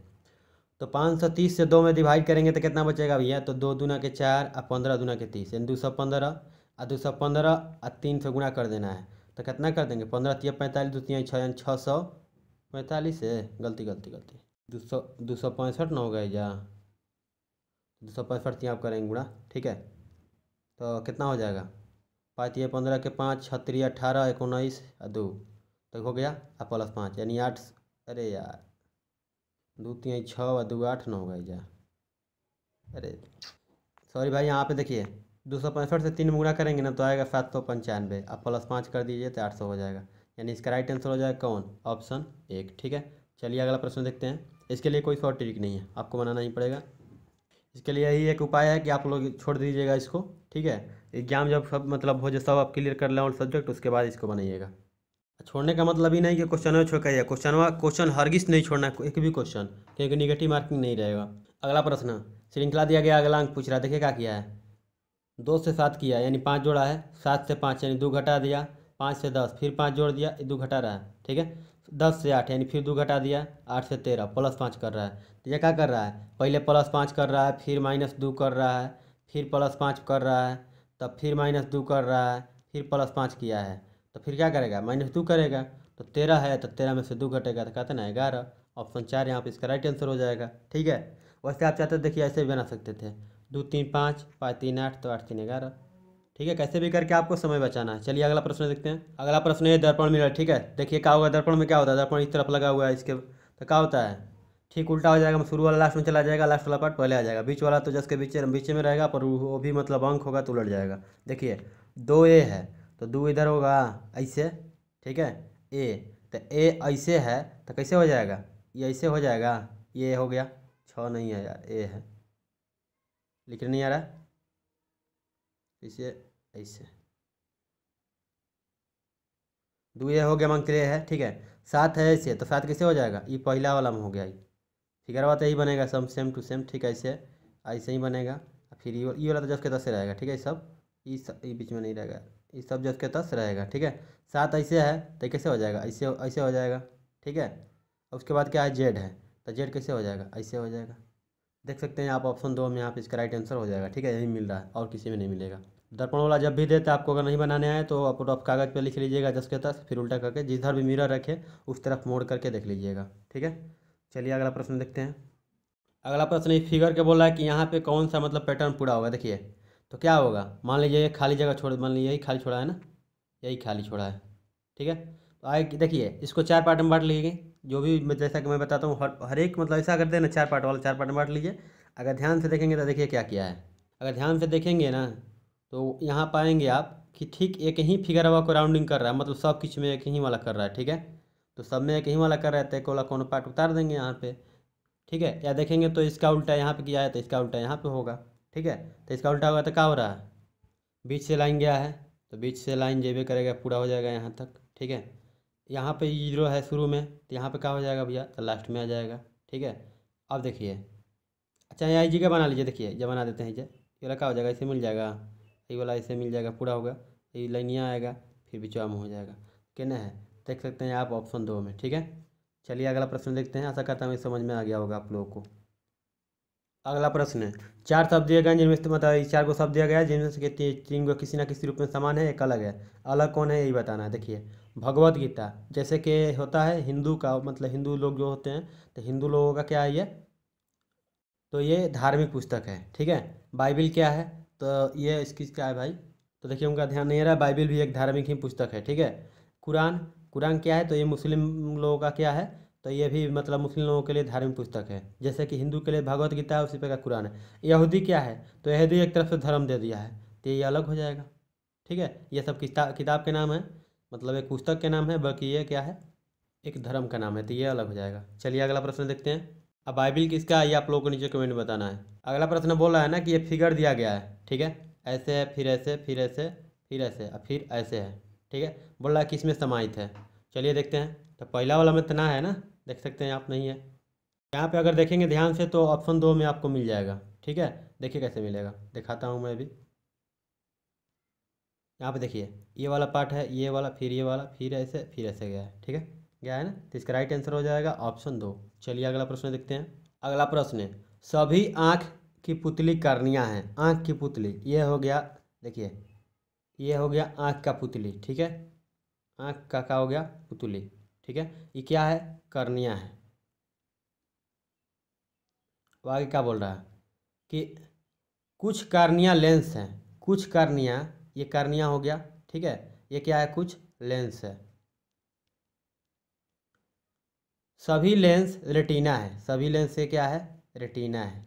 तो पाँच सौ तीस से दो में डिवाइड करेंगे तो कितना बचेगा भैया तो दो दुना के चार और पंद्रह दुना के तीस यानी दो सौ पंद्रह और दो सौ पंद्रह और तीन सौ गुना कर देना है तो कितना कर देंगे पंद्रह तीन पैंतालीस तीन छः छः सौ पैंतालीस है गलती गलती गलती दो सौ दो सौ पैंसठ ना हो गए जा दो सौ पैंसठ तीन आप करेंगे गुणा ठीक है तो कितना हो जाएगा पाँच या पंद्रह के पाँच छत्री अठारह एक उन्नीस दो तो हो गया और प्लस पाँच यानी आठ अरे यार दो तीन छः और दो आठ नौ गए जा अरे सॉरी भाई यहाँ पे देखिए दो सौ पैंसठ से तीन गुना करेंगे ना तो आएगा सात सौ पंचानवे आप प्लस पाँच कर दीजिए तो आठ सौ हो जाएगा यानी इसका राइट आंसर हो जाएगा कौन ऑप्शन एक ठीक है चलिए अगला प्रश्न देखते हैं इसके लिए कोई शॉर्ट ट्रिक नहीं है आपको बनाना ही पड़ेगा इसके लिए यही एक उपाय है कि आप लोग छोड़ दीजिएगा इसको ठीक है एग्जाम जब सब मतलब हो जाए सब आप क्लियर कर लें और सब्जेक्ट उसके बाद इसको बनाइएगा छोड़ने का मतलब ही नहीं कि क्वेश्चन छोड़ कर क्वेश्चन क्वेश्चन हरगिस नहीं छोड़ना एक भी क्वेश्चन क्योंकि निगेटिव मार्किंग नहीं रहेगा अगला प्रश्न श्रृंखला दिया गया अगला अंक पूछ रहा है देखिए क्या किया है दो से सात किया यानी पाँच जोड़ा है सात से पाँच यानी दो घटा दिया पाँच से दस फिर पाँच जोड़ दिया दो घटा रहा है ठीक है दस से आठ यानी फिर दो घटा दिया आठ से तेरह प्लस पाँच कर रहा है तो यह क्या कर रहा है पहले प्लस पाँच कर रहा है फिर माइनस दो कर रहा है फिर प्लस पाँच कर रहा है तब फिर माइनस दो कर रहा है फिर प्लस पाँच किया है तो फिर क्या करेगा माइनस दो करेगा तो तेरह है तो तेरह में से दो घटेगा तो कहते ना ग्यारह ऑप्शन चार यहाँ पर इसका राइट आंसर हो जाएगा ठीक है वैसे आप चाहते देखिए ऐसे भी बना सकते थे दो तीन पाँच पाँच तीन आठ तो आठ तीन ग्यारह ठीक है कैसे भी करके आपको समय बचाना है चलिए अगला प्रश्न देखते हैं अगला प्रश्न है दर्पण मिरर ठीक है देखिए क्या होगा दर्पण में क्या होता है दर्पण इस तरफ लगा हुआ है इसके तो क्या होता है ठीक उल्टा हो जाएगा शुरू वाला लास्ट में चला जाएगा लास्ट वाला पार्ट पहले आ जाएगा बीच वाला तो जस के बीच बीच में रहेगा पर वो भी मतलब अंक होगा तो उलट जाएगा देखिए दो ए है तो दो इधर होगा ऐसे ठीक है ए तो ए ऐसे है तो कैसे हो जाएगा ये ऐसे हो जाएगा ये हो गया छः नहीं है यार ए है लिखने नहीं आ रहा इसे ऐसे दू ये हो गया मांग त्रे है ठीक है सात है ऐसे तो सात कैसे हो जाएगा ये पहला वाला में हो गया फिगर वाला तो यही बनेगा सब सेम टू सेम ठीक है ऐसे ऐसे ही बनेगा फिर ये वाला तो जस के तस रहेगा ठीक है सब ये बीच में नहीं रहेगा ये सब जस के तस रहेगा ठीक है सात ऐसे है तो कैसे हो जाएगा ऐसे ऐसे हो जाएगा ठीक है उसके बाद क्या है जेड है तो जेड कैसे हो जाएगा ऐसे हो जाएगा देख सकते हैं आप ऑप्शन दो में यहाँ पे इसका राइट आंसर हो जाएगा ठीक है यही मिल रहा है और किसी में नहीं मिलेगा दर्पण वाला जब भी देते आपको अगर नहीं बनाने आए तो आप आप कागज़ पे लिख लीजिएगा दस के दस फिर उल्टा करके जिधर भी मिरर रखे उस तरफ मोड़ करके देख लीजिएगा ठीक है चलिए अगला प्रश्न देखते हैं अगला प्रश्न इस फिगर के बोला है कि यहाँ पे कौन सा मतलब पैटर्न पूरा होगा देखिए तो क्या होगा मान लीजिए खाली जगह छोड़ मान लीजिए यही खाली छोड़ा है ना यही खाली छोड़ा है ठीक है तो आए देखिए इसको चार पार्ट में बांट लीजिए जो भी मतलब जैसा कि मैं बताता हूँ हर हर एक मतलब ऐसा करते हैं ना चार पार्ट वाला चार पार्ट में बांट लीजिए अगर ध्यान से देखेंगे तो देखिए क्या किया है अगर ध्यान से देखेंगे ना तो यहाँ पाएंगे आप कि ठीक एक ही फिगर वा को राउंडिंग कर रहा है मतलब सब किच में एक ही वाला कर रहा है ठीक है तो सब में एक ही वाला कर रहा है तो एक वाला कौन पार्ट उतार देंगे यहाँ पे ठीक है या देखेंगे तो इसका उल्टा यहाँ पे किया है तो इसका उल्टा यहाँ पे होगा ठीक है तो इसका उल्टा होगा तो क्या हो रहा है बीच से लाइन गया है तो बीच से लाइन जेबे करेगा पूरा हो जाएगा यहाँ तक ठीक है यहाँ पे जीरो है शुरू में तो यहाँ पे क्या हो जाएगा भैया तो लास्ट में आ जाएगा ठीक है अब देखिए अच्छा यहाँ जी का बना लीजिए देखिए जब बना देते हैं जब ये वाला क्या हो जाएगा इसे मिल जाएगा ये वाला इसे मिल जाएगा पूरा होगा ये लाइनिया आएगा फिर भी चौम हो जाएगा कहना है देख सकते हैं आप ऑप्शन दो में ठीक है चलिए अगला प्रश्न देखते हैं ऐसा करता हूँ समझ में आ गया होगा आप लोगों को अगला प्रश्न है चार शब्द दिए गए जिनमें से मतलब चार को शब्द दिया गया जिनमें से तीन को किसी ना किसी रूप में समान है एक अलग है अलग कौन है यही बताना है देखिए भगवत गीता जैसे कि होता है हिंदू का मतलब हिंदू लोग जो होते हैं तो हिंदू लोगों का क्या है ये तो ये धार्मिक पुस्तक है ठीक है बाइबिल क्या है तो ये इसकी क्या है भाई तो देखिए उनका ध्यान नहीं रहा बाइबिल भी एक धार्मिक ही पुस्तक है ठीक है कुरान कुरान क्या है तो ये मुस्लिम लोगों का क्या है तो ये भी मतलब मुस्लिम लोगों के लिए धार्मिक पुस्तक है जैसे कि हिंदू के लिए भगवत गीता है उसी का कुरान है यहूदी क्या है तो यहूदी एक तरफ से धर्म दे दिया है तो ये अलग हो जाएगा ठीक है ये सब किताब किताब के नाम है मतलब एक पुस्तक के नाम है बल्कि ये क्या है एक धर्म का नाम है तो ये अलग हो जाएगा चलिए अगला प्रश्न देखते हैं अब बाइबिल किसका है ये आप लोगों को नीचे कमेंट बताना है अगला प्रश्न बोल रहा है ना कि ये फिगर दिया गया है ठीक है ऐसे है फिर ऐसे फिर ऐसे फिर ऐसे और फिर ऐसे है ठीक है बोल रहा है में समाहित है चलिए देखते हैं तो पहला वाला में इतना है ना देख सकते हैं आप नहीं है यहाँ पे अगर देखेंगे ध्यान से तो ऑप्शन दो में आपको मिल जाएगा ठीक है देखिए कैसे मिलेगा दिखाता हूँ मैं अभी यहाँ पे देखिए ये वाला पार्ट है ये वाला फिर ये वाला फिर ऐसे फिर ऐसे गया ठीक है गया है ना तो इसका राइट आंसर हो जाएगा ऑप्शन दो चलिए अगला प्रश्न देखते हैं अगला प्रश्न है सभी आँख की पुतली करनिया है आँख की पुतली ये हो गया देखिए ये हो गया आँख का पुतली ठीक है आँख का का हो गया पुतली ठीक है ये क्या है करनिया है अब आगे क्या बोल रहा है कि कुछ कार्निया लेंस हैं कुछ कार्निया ये कर्निया हो गया ठीक है ये क्या है कुछ लेंस है सभी लेंस रेटिना है सभी लेंस से क्या है रेटिना है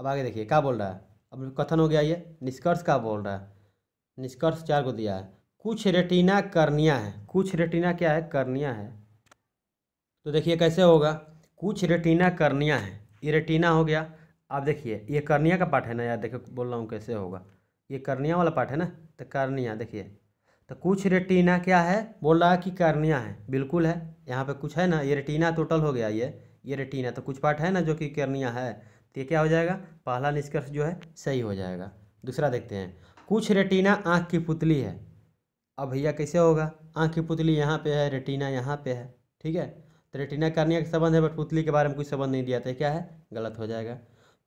अब आगे देखिए क्या बोल रहा है अब कथन हो गया ये निष्कर्ष क्या बोल रहा है निष्कर्ष चार को दिया है कुछ रेटिना कर्निया है कुछ रेटिना क्या है कर्निया है तो देखिए कैसे होगा कुछ रेटिना कर्निया है ये रेटिना हो गया आप देखिए ये कर्निया का पाठ है ना यार देखिए बोल रहा हूँ कैसे होगा ये कर्निया वाला पाठ है ना तो कर्निया देखिए तो कुछ रेटिना क्या है बोल रहा है कि कर्निया है बिल्कुल है यहाँ पे कुछ है ना ये रेटिना टोटल हो गया ये ये रेटिना तो कुछ पार्ट है ना जो कि कर्निया है तो ये क्या हो जाएगा पहला निष्कर्ष जो है सही हो जाएगा दूसरा देखते हैं कुछ रेटिना आँख की पुतली है अब भैया कैसे होगा आँख की पुतली यहाँ पर है रेटिना यहाँ पे है ठीक है तो रेटिना कर्निया का संबंध है बट पुतली के बारे में कुछ संबंध नहीं दिया था तो क्या है गलत हो जाएगा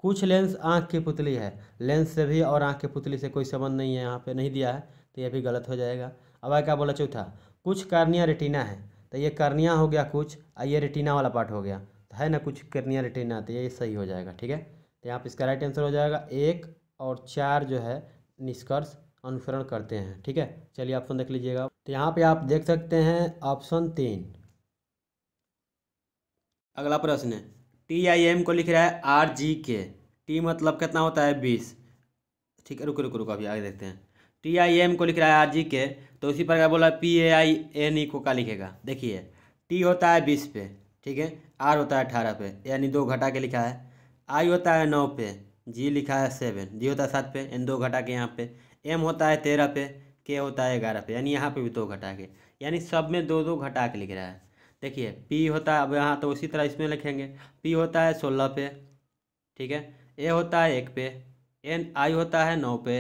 कुछ लेंस आँख की पुतली है लेंस से भी और आँख की पुतली से कोई संबंध नहीं है यहाँ पे नहीं दिया है तो यह भी गलत हो जाएगा अब आगे क्या बोला चौथा कुछ कर्निया रेटिना है तो ये कर्निया हो गया कुछ और ये रेटिना वाला पार्ट हो गया तो है ना कुछ कर्निया रेटिना तो ये सही हो जाएगा ठीक है तो यहाँ पर इसका राइट आंसर हो जाएगा एक और चार जो है निष्कर्ष अनुसरण करते हैं ठीक है चलिए ऑप्शन देख लीजिएगा तो यहाँ पे आप देख सकते हैं ऑप्शन तीन अगला प्रश्न है टी आई एम को लिख रहा है आर जी के टी मतलब कितना होता है बीस ठीक है रुको रुको रुको अभी आगे देखते हैं टी आई एम को लिख रहा है आर जी के तो उसी e क्या बोला P A I N E को का लिखेगा देखिए टी होता है बीस पे ठीक है आर होता है अठारह पे यानी दो घटा के लिखा है आई होता है नौ पे जी लिखा है सेवन जी होता है सात पे एन दो घटा के यहाँ पे एम होता है तेरह पे के होता है ग्यारह पे यानी यहाँ पे भी दो घटा के यानी सब में दो दो घटा के लिख रहा है देखिए पी होता है अब यहाँ तो उसी तरह इसमें लिखेंगे पी होता है सोलह पे ठीक है ए होता है एक पे एन आई होता है नौ पे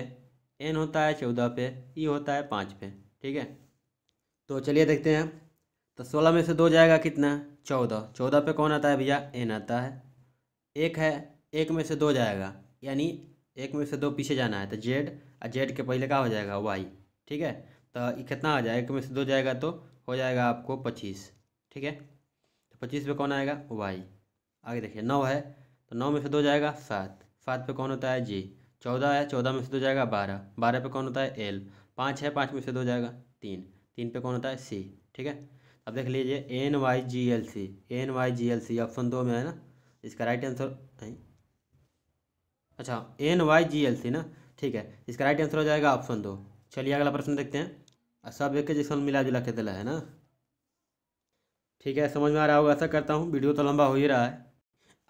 एन होता है चौदह पे ई e होता है पाँच पे ठीक है तो चलिए देखते हैं तो सोलह में से दो जाएगा कितना चौदह चौदह पे कौन आता है भैया एन आता है एक है एक में से दो जाएगा यानी एक में से दो पीछे जाना है तो जेड और जेड के पहले का हो जाएगा वाई ठीक है तो कितना आ जाएगा एक में से दो जाएगा तो हो जाएगा आपको पच्चीस ठीक है तो पच्चीस पे कौन आएगा वाई आगे देखिए नौ है तो नौ में से दो जाएगा सात सात पे कौन होता है जी चौदह है चौदह में से दो जाएगा बारह बारह पे कौन होता है एल पाँच है पाँच में से दो जाएगा तीन तीन पे कौन होता है सी ठीक है अब देख लीजिए N Y G L C N Y G L C option दो में है ना इसका राइट आंसर नहीं अच्छा N Y G L C ना ठीक है इसका राइट आंसर हो जाएगा ऑप्शन दो चलिए अगला प्रश्न देखते हैं सब एक जिसमें मिला जुला के दिला है ना ठीक है समझ में आ रहा होगा ऐसा करता हूँ वीडियो तो लंबा हो ही रहा है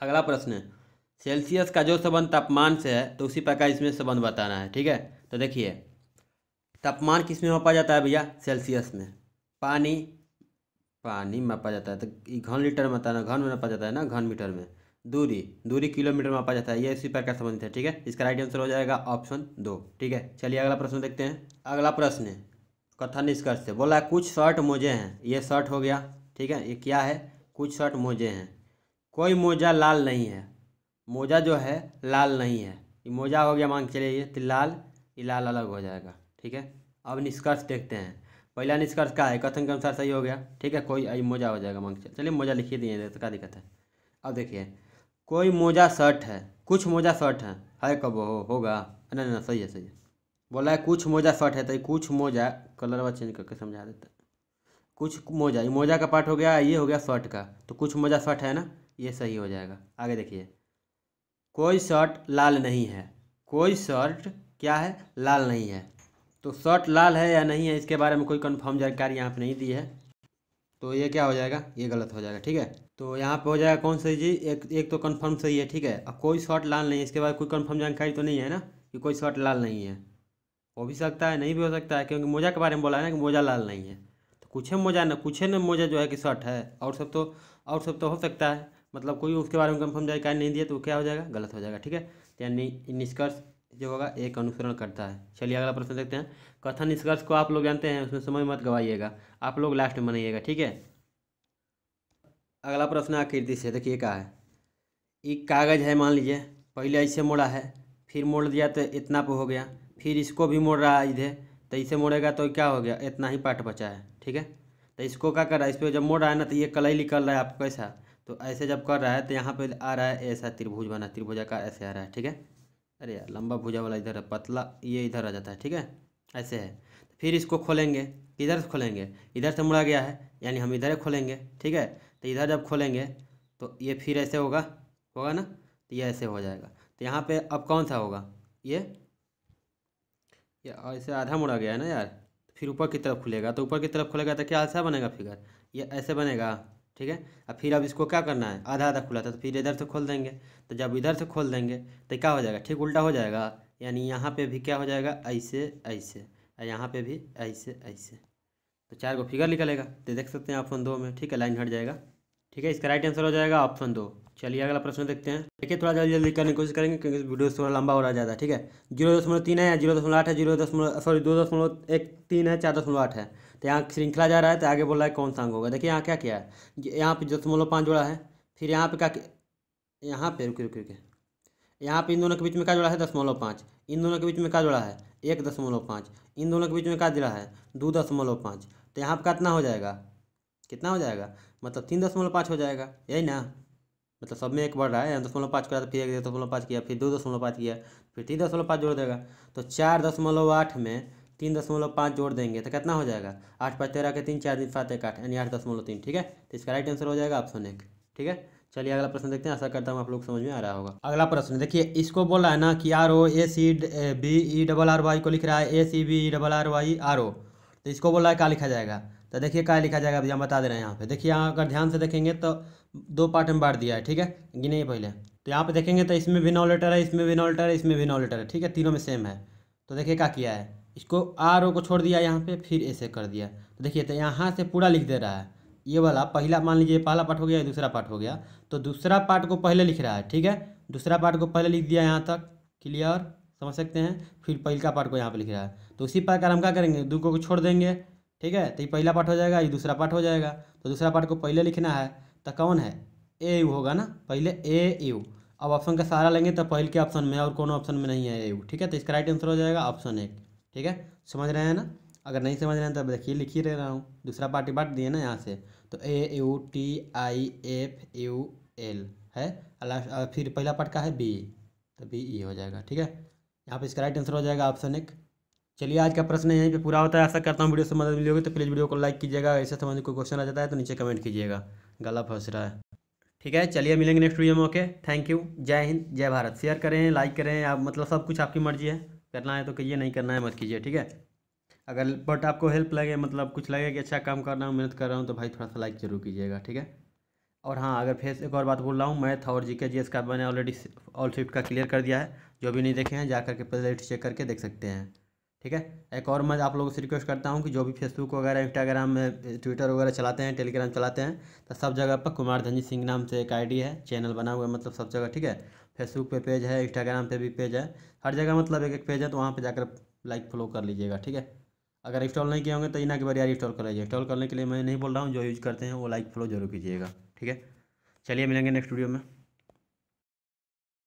अगला प्रश्न है सेल्सियस का जो संबंध तापमान से है तो उसी प्रकार इसमें संबंध बताना है ठीक है तो देखिए तापमान किस में मापा जाता है भैया सेल्सियस में पानी पानी मापा जाता है तो घन लीटर में आता है घन में मापा जाता है ना घन मीटर में दूरी दूरी किलोमीटर में मापा जाता है ये इसी प्रकार संबंधित है ठीक है इसका राइट आंसर हो जाएगा ऑप्शन दो ठीक है चलिए अगला प्रश्न देखते हैं अगला प्रश्न है कथा निष्कर्ष से बोला कुछ शर्ट मोजे हैं ये शर्ट हो गया ठीक है ये क्या है कुछ शर्ट मोजे हैं कोई मोजा लाल नहीं है मोजा जो है लाल नहीं है ये मोजा हो गया मांग चले ये तो लाल ये लाल अलग हो जाएगा ठीक है अब निष्कर्ष देखते हैं पहला निष्कर्ष का है कथन के अनुसार सही हो गया ठीक है कोई ये मोजा हो जाएगा मांग चलिए चलिए मोजा लिखिए दिए तो क्या दिक्कत है अब देखिए कोई मोजा शर्ट है कुछ मोजा शर्ट है है कब हो होगा नहीं ना सही है सही है बोला है कुछ मोजा शर्ट है तो कुछ मोजा कलर व चेंज करके समझा देता कुछ मोजा ये मोजा का पार्ट हो गया ये हो गया शर्ट का तो कुछ मोजा शर्ट है ना ये सही हो जाएगा आगे देखिए कोई शर्ट लाल नहीं है कोई शर्ट क्या है लाल नहीं है तो शर्ट लाल है या नहीं है इसके बारे में कोई कन्फर्म जानकारी यहाँ पर नहीं दी है तो ये क्या हो जाएगा ये गलत हो जाएगा ठीक है तो यहाँ पे हो जाएगा कौन सही जी एक एक तो कन्फर्म सही है ठीक है अब कोई शर्ट लाल नहीं है इसके बाद कोई कन्फर्म जानकारी तो नहीं है ना कि कोई शर्ट लाल नहीं है हो भी सकता है नहीं भी हो सकता है क्योंकि मोजा के बारे में बोला है ना कि मोजा लाल नहीं है कुछ मोजा ना कुछ ना मोजा जो है कि शर्ट है और सब तो और सब तो हो सकता है मतलब कोई उसके बारे में कंफर्म जानकारी नहीं दिया तो क्या हो जाएगा गलत हो जाएगा ठीक है तो यानी निष्कर्ष जो होगा एक अनुसरण करता है चलिए अगला प्रश्न देखते हैं कथन निष्कर्ष को आप लोग जानते हैं उसमें समय मत गवाइएगा आप लोग लास्ट में बनाइएगा ठीक है अगला प्रश्न आकृति से देखिए क्या है एक कागज़ है मान लीजिए पहले ऐसे मोड़ा है फिर मोड़ दिया तो इतना पे हो गया फिर इसको भी मोड़ रहा है इधर तो इसे मोड़ेगा तो क्या हो गया इतना ही पार्ट बचा है ठीक है तो इसको क्या कर रहा है इस पर जब मोड़ रहा है ना तो ये कलई निकल रहा है आपको कैसा तो ऐसे जब कर रहा है तो यहाँ पर आ रहा है ऐसा त्रिभुज बना त्रिभुजाकार ऐसे आ रहा है ठीक है अरे यार लंबा भुजा वाला इधर है पतला ये इधर आ जाता है ठीक है ऐसे है तो फिर इसको खोलेंगे इधर से खोलेंगे इधर से मुड़ा गया है यानी हम इधर खोलेंगे ठीक है तो इधर जब खोलेंगे तो ये फिर ऐसे होगा होगा ना तो ये ऐसे हो जाएगा तो यहाँ पर अब कौन सा होगा ये या ऐसे आधा मुड़ा गया है ना यार तो फिर ऊपर की तरफ खुलेगा तो ऊपर की तरफ खुलेगा तो क्या ऐसा बनेगा फिगर ये ऐसे बनेगा ठीक है अब फिर अब इसको क्या करना है आधा आधा खुला था तो फिर इधर से खोल देंगे तो जब इधर से खोल देंगे तो क्या हो जाएगा ठीक उल्टा हो जाएगा यानी यहाँ पर भी क्या हो जाएगा ऐसे ऐसे और यहाँ पर भी ऐसे ऐसे तो चार को फिगर निकलेगा तो देख सकते हैं ऑप्शन दो में ठीक है लाइन हट जाएगा ठीक है इसका राइट आंसर हो जाएगा ऑप्शन दो चलिए अगला प्रश्न देखते हैं देखिए थोड़ा जल्दी जल्दी करने की कोशिश करेंगे क्योंकि वीडियो थोड़ा लंबा हो रहा ज़्यादा ठीक है जीरो दशमलव तीन है या जीरो दशमलव आठ है जीरो दशमलव सॉरी दो दशमलव एक तीन है चार दशमलव आठ है तो यहाँ श्रृंखला जा रहा है तो आगे बोल रहा है कौन सा अंग होगा देखिए यहाँ क्या क्या है यहाँ पर दशमलव पाँच जोड़ा है फिर यहाँ पे क्या यहाँ पे रुके रुके रुके यहाँ पे इन दोनों के बीच में क्या जोड़ा है दशमलव पाँच इन दोनों के बीच में क्या जोड़ा है एक दशमलव पाँच इन दोनों के बीच में क्या जोड़ा है दो दशमलव पाँच तो यहाँ पर कितना हो जाएगा कितना हो जाएगा मतलब तीन दशमलव पाँच हो जाएगा यही ना मतलब सब में एक बढ़ रहा है यहाँ दशमलव पाँच करा तो फिर एक दशमलव पाँच किया फिर दो दशमलव पाँच किया फिर तीन दशमलव पाँच जोड़ देगा तो चार दशमलव आठ में तीन दशमलव पाँच जोड़ देंगे तो कितना हो जाएगा आठ पाँच तेरह के तीन चार दिन सात एक आठ यानी आठ दशमलव तीन ठीक है तो इसका राइट आंसर हो जाएगा ऑप्शन एक ठीक है चलिए अगला प्रश्न देखते हैं आशा करता हूँ आप लोग समझ में आ रहा होगा अगला प्रश्न देखिए इसको बोल रहा है ना कि R O A C B E double R Y को लिख रहा है A C B E double R Y R O तो इसको बोल रहा है क्या लिखा जाएगा तो देखिए क्या लिखा जाएगा अभी हम बता दे रहे हैं यहाँ पे देखिए यहाँ अगर ध्यान से देखेंगे तो दो पार्ट में बांट दिया है ठीक है गिने पहले तो यहाँ पे देखेंगे तो इसमें भी नौ लेटर है इसमें भी नौ लेटर है इसमें भी नौ लेटर है ठीक है तीनों में सेम है तो देखिए क्या किया है इसको आर ओ को छोड़ दिया यहाँ पर फिर ऐसे कर दिया तो देखिए तो यहाँ से पूरा लिख दे रहा है ये वाला पहला मान लीजिए पहला पार्ट हो गया दूसरा पार्ट हो गया तो दूसरा पार्ट को पहले लिख रहा है ठीक है दूसरा पार्ट को पहले लिख दिया यहाँ तक क्लियर समझ सकते हैं फिर पहला पार्ट को यहाँ पे लिख रहा है तो उसी प्रकार हम क्या करेंगे दो को छोड़ देंगे ठीक है तो ये पहला पार्ट हो जाएगा ये दूसरा पार्ट हो जाएगा तो दूसरा पार्ट को पहले लिखना है तो कौन है ए यू होगा ना पहले ए यू अब ऑप्शन का सहारा लेंगे तो पहले के ऑप्शन में और कोनो ऑप्शन में नहीं है ए यू ठीक है तो इसका राइट आंसर हो जाएगा ऑप्शन एक ठीक है समझ रहे हैं ना अगर नहीं समझ रहे हैं तो देखिए लिख ही रह रहा हूँ दूसरा पार्टी बांट दिए ना यहाँ से तो A U T I F U L है फिर पहला पार्ट का है बी तो बी ई हो जाएगा ठीक है यहाँ पे इसका राइट आंसर हो जाएगा ऑप्शन एक चलिए आज का प्रश्न यहीं पे पूरा होता है ऐसा करता हूँ वीडियो से मदद मिली होगी तो प्लीज़ वीडियो को लाइक कीजिएगा ऐसे संबंधित कोई क्वेश्चन आ जाता है तो नीचे कमेंट कीजिएगा गला फंस रहा है ठीक है चलिए मिलेंगे नेक्स्ट वीडियो में ओके थैंक यू जय हिंद जय भारत शेयर करें लाइक करें आप मतलब सब कुछ आपकी मर्जी है करना है तो कीजिए नहीं करना है मत कीजिए ठीक है अगर बट आपको हेल्प लगे मतलब कुछ लगे कि अच्छा काम कर रहा हूँ मेहनत कर रहा हूँ तो भाई थोड़ा सा लाइक जरूर कीजिएगा ठीक है और हाँ अगर फेस एक और बात बोल रहा हूँ मैथ और जी जी एस का मैंने ऑलरेडी ऑल शिफ्ट का क्लियर कर दिया है जो भी नहीं देखे हैं जा करके प्लेलिस्ट चेक करके देख सकते हैं ठीक है एक और मैं आप लोगों से रिक्वेस्ट करता हूँ कि जो भी फेसबुक वगैरह इंस्टाग्राम ट्विटर वगैरह चलाते हैं टेलीग्राम चलाते हैं तो सब जगह पर कुमार धनजी सिंह नाम से एक आई है चैनल बना हुआ है मतलब सब जगह ठीक है फेसबुक पे पेज है इंस्टाग्राम पे भी पेज है हर जगह मतलब एक एक पेज है तो वहाँ पर जाकर लाइक फॉलो कर लीजिएगा ठीक है अगर इंस्टॉल नहीं किए होंगे तो इना के बार यार इंस्टॉल कर लीजिए इंस्टॉल करने के लिए मैं नहीं बोल रहा हूँ जो यूज़ करते हैं वो लाइक फॉलो जरूर कीजिएगा ठीक है चलिए मिलेंगे नेक्स्ट वीडियो में